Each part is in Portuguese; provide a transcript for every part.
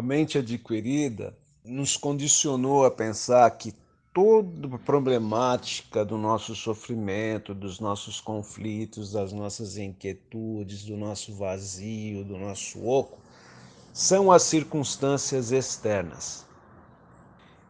A mente adquirida nos condicionou a pensar que toda problemática do nosso sofrimento, dos nossos conflitos, das nossas inquietudes, do nosso vazio, do nosso oco, são as circunstâncias externas.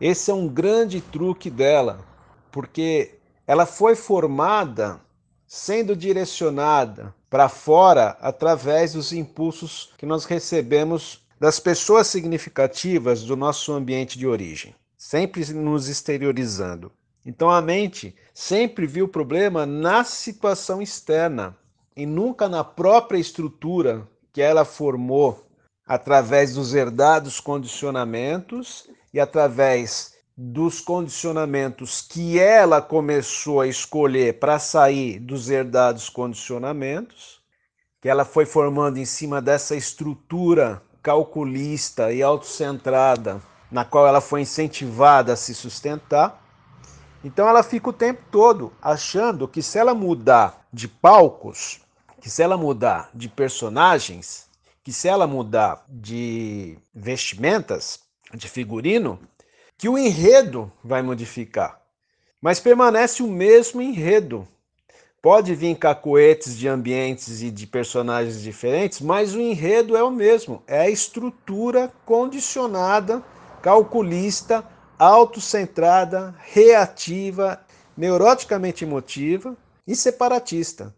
Esse é um grande truque dela, porque ela foi formada sendo direcionada para fora através dos impulsos que nós recebemos das pessoas significativas do nosso ambiente de origem, sempre nos exteriorizando. Então a mente sempre viu o problema na situação externa e nunca na própria estrutura que ela formou através dos herdados condicionamentos e através dos condicionamentos que ela começou a escolher para sair dos herdados condicionamentos, que ela foi formando em cima dessa estrutura calculista e autocentrada na qual ela foi incentivada a se sustentar. Então ela fica o tempo todo achando que se ela mudar de palcos, que se ela mudar de personagens, que se ela mudar de vestimentas, de figurino, que o enredo vai modificar. Mas permanece o mesmo enredo Pode vir cacoetes de ambientes e de personagens diferentes, mas o enredo é o mesmo. É a estrutura condicionada, calculista, autocentrada, reativa, neuroticamente emotiva e separatista.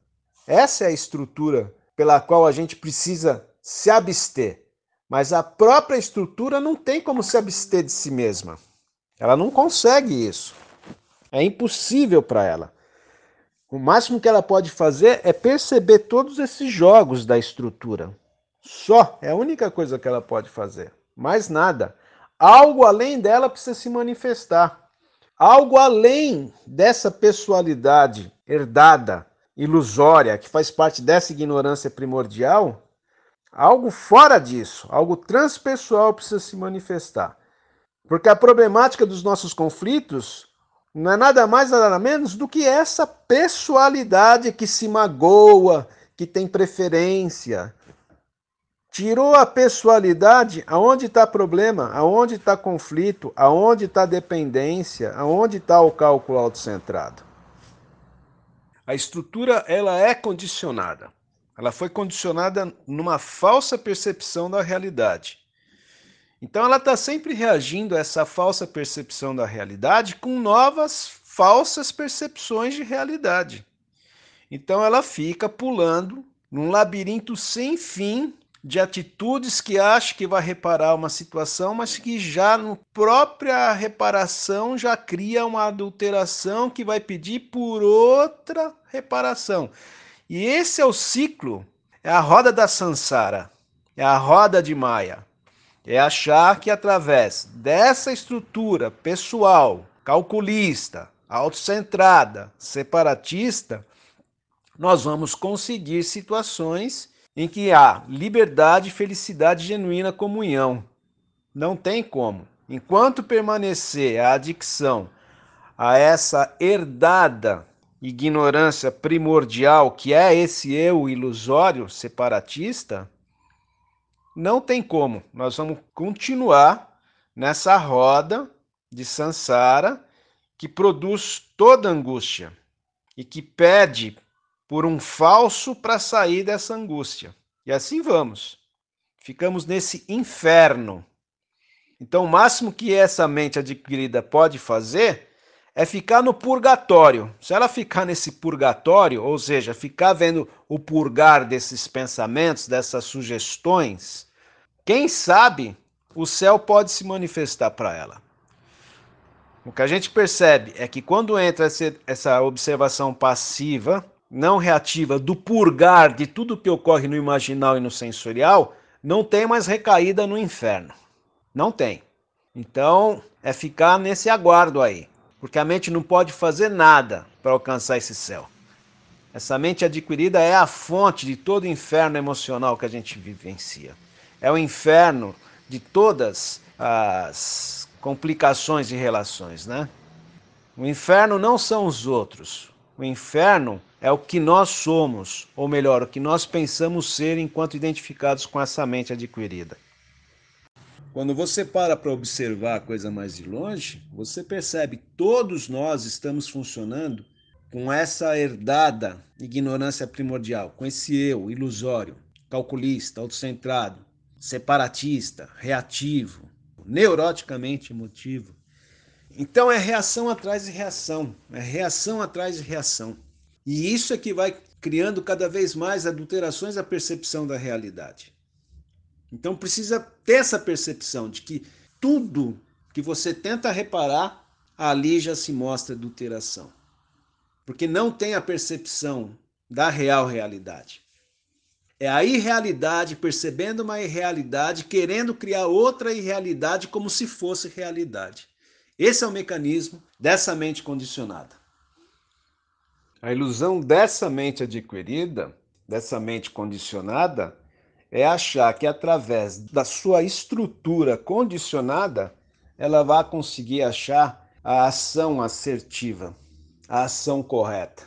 Essa é a estrutura pela qual a gente precisa se abster. Mas a própria estrutura não tem como se abster de si mesma. Ela não consegue isso. É impossível para ela. O máximo que ela pode fazer é perceber todos esses jogos da estrutura. Só é a única coisa que ela pode fazer. Mais nada. Algo além dela precisa se manifestar. Algo além dessa pessoalidade herdada, ilusória, que faz parte dessa ignorância primordial, algo fora disso, algo transpessoal precisa se manifestar. Porque a problemática dos nossos conflitos não é nada mais, nada menos do que essa pessoalidade que se magoa, que tem preferência. Tirou a pessoalidade, aonde está problema, aonde está conflito, aonde está dependência, aonde está o cálculo autocentrado. A estrutura ela é condicionada. Ela foi condicionada numa falsa percepção da realidade. Então ela está sempre reagindo a essa falsa percepção da realidade com novas falsas percepções de realidade. Então ela fica pulando num labirinto sem fim de atitudes que acha que vai reparar uma situação, mas que já na própria reparação já cria uma adulteração que vai pedir por outra reparação. E esse é o ciclo, é a roda da Sansara, é a roda de Maia é achar que através dessa estrutura pessoal, calculista, autocentrada, separatista, nós vamos conseguir situações em que há liberdade, felicidade, genuína comunhão. Não tem como. Enquanto permanecer a adicção a essa herdada ignorância primordial que é esse eu ilusório separatista, não tem como. Nós vamos continuar nessa roda de Sansara que produz toda angústia e que pede por um falso para sair dessa angústia. E assim vamos. Ficamos nesse inferno. Então, o máximo que essa mente adquirida pode fazer é ficar no purgatório. Se ela ficar nesse purgatório, ou seja, ficar vendo o purgar desses pensamentos, dessas sugestões, quem sabe o céu pode se manifestar para ela. O que a gente percebe é que quando entra essa observação passiva, não reativa, do purgar de tudo que ocorre no imaginal e no sensorial, não tem mais recaída no inferno. Não tem. Então, é ficar nesse aguardo aí porque a mente não pode fazer nada para alcançar esse céu. Essa mente adquirida é a fonte de todo o inferno emocional que a gente vivencia. É o inferno de todas as complicações e relações, né? O inferno não são os outros. O inferno é o que nós somos, ou melhor, o que nós pensamos ser enquanto identificados com essa mente adquirida. Quando você para para observar a coisa mais de longe, você percebe que todos nós estamos funcionando com essa herdada ignorância primordial, com esse eu ilusório, calculista, autocentrado, separatista, reativo, neuroticamente emotivo. Então é reação atrás de reação, é reação atrás de reação. E isso é que vai criando cada vez mais adulterações à percepção da realidade. Então precisa ter essa percepção de que tudo que você tenta reparar ali já se mostra adulteração. Porque não tem a percepção da real realidade. É a irrealidade, percebendo uma irrealidade, querendo criar outra irrealidade como se fosse realidade. Esse é o mecanismo dessa mente condicionada. A ilusão dessa mente adquirida, dessa mente condicionada, é achar que através da sua estrutura condicionada, ela vai conseguir achar a ação assertiva, a ação correta.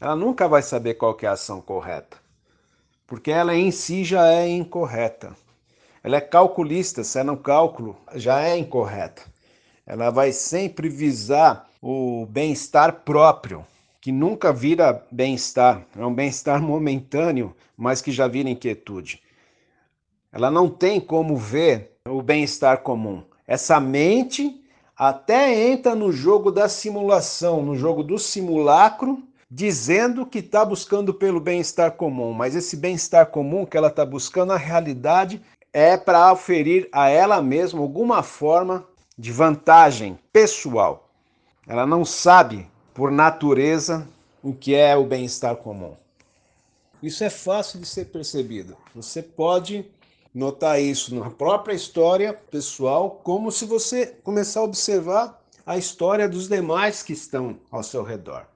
Ela nunca vai saber qual é a ação correta, porque ela em si já é incorreta. Ela é calculista, se é no cálculo, já é incorreta. Ela vai sempre visar o bem-estar próprio, que nunca vira bem-estar, é um bem-estar momentâneo, mas que já vira inquietude. Ela não tem como ver o bem-estar comum. Essa mente até entra no jogo da simulação, no jogo do simulacro, dizendo que está buscando pelo bem-estar comum, mas esse bem-estar comum que ela está buscando, na realidade, é para oferir a ela mesma alguma forma de vantagem pessoal. Ela não sabe por natureza, o que é o bem-estar comum. Isso é fácil de ser percebido. Você pode notar isso na própria história pessoal, como se você começar a observar a história dos demais que estão ao seu redor.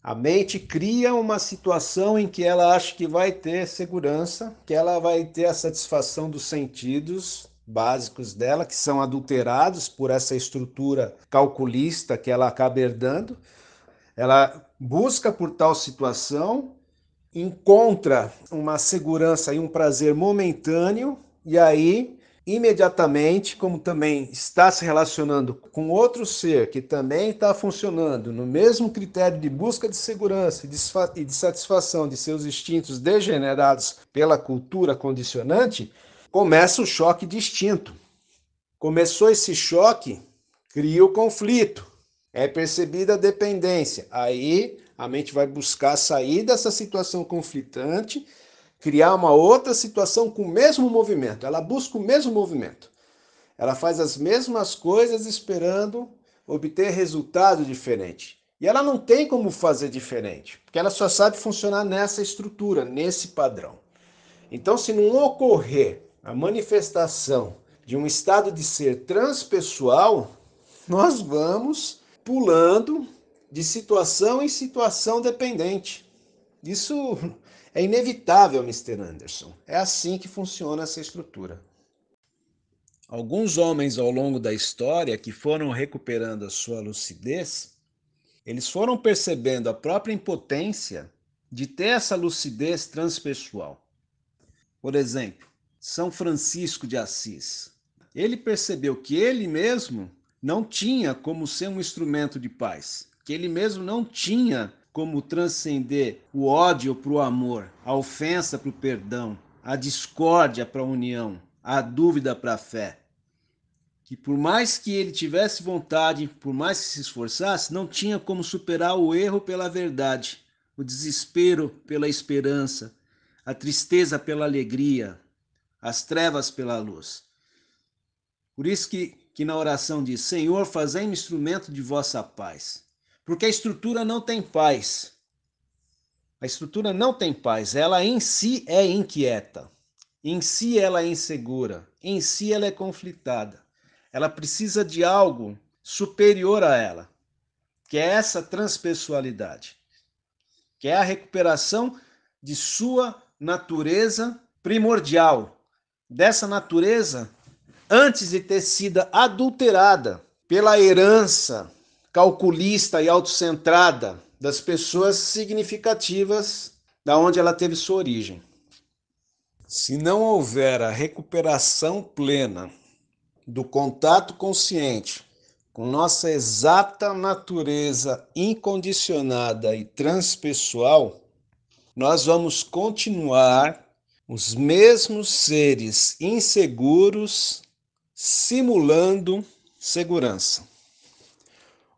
A mente cria uma situação em que ela acha que vai ter segurança, que ela vai ter a satisfação dos sentidos básicos dela, que são adulterados por essa estrutura calculista que ela acaba herdando, ela busca por tal situação, encontra uma segurança e um prazer momentâneo, e aí, imediatamente, como também está se relacionando com outro ser que também está funcionando no mesmo critério de busca de segurança e de satisfação de seus instintos degenerados pela cultura condicionante, começa o choque distinto. Começou esse choque, cria o conflito. É percebida a dependência. Aí a mente vai buscar sair dessa situação conflitante, criar uma outra situação com o mesmo movimento. Ela busca o mesmo movimento. Ela faz as mesmas coisas esperando obter resultado diferente. E ela não tem como fazer diferente, porque ela só sabe funcionar nessa estrutura, nesse padrão. Então, se não ocorrer a manifestação de um estado de ser transpessoal, nós vamos pulando de situação em situação dependente. Isso é inevitável, Mr. Anderson. É assim que funciona essa estrutura. Alguns homens ao longo da história que foram recuperando a sua lucidez, eles foram percebendo a própria impotência de ter essa lucidez transpessoal. Por exemplo, São Francisco de Assis. Ele percebeu que ele mesmo não tinha como ser um instrumento de paz, que ele mesmo não tinha como transcender o ódio para o amor, a ofensa para o perdão, a discórdia para a união, a dúvida para a fé. Que por mais que ele tivesse vontade, por mais que se esforçasse, não tinha como superar o erro pela verdade, o desespero pela esperança, a tristeza pela alegria, as trevas pela luz. Por isso que que na oração diz: Senhor, fazei-me instrumento de vossa paz. Porque a estrutura não tem paz. A estrutura não tem paz, ela em si é inquieta, em si ela é insegura, em si ela é conflitada. Ela precisa de algo superior a ela, que é essa transpessoalidade, que é a recuperação de sua natureza primordial, dessa natureza antes de ter sido adulterada pela herança calculista e autocentrada das pessoas significativas da onde ela teve sua origem. Se não houver a recuperação plena do contato consciente com nossa exata natureza incondicionada e transpessoal, nós vamos continuar os mesmos seres inseguros simulando segurança.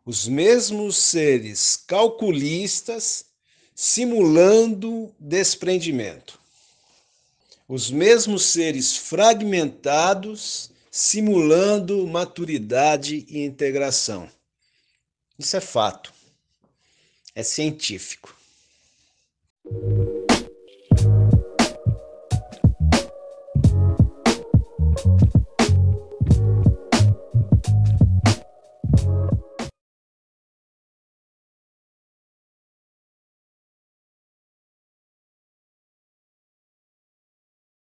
Os mesmos seres calculistas simulando desprendimento. Os mesmos seres fragmentados simulando maturidade e integração. Isso é fato. É científico.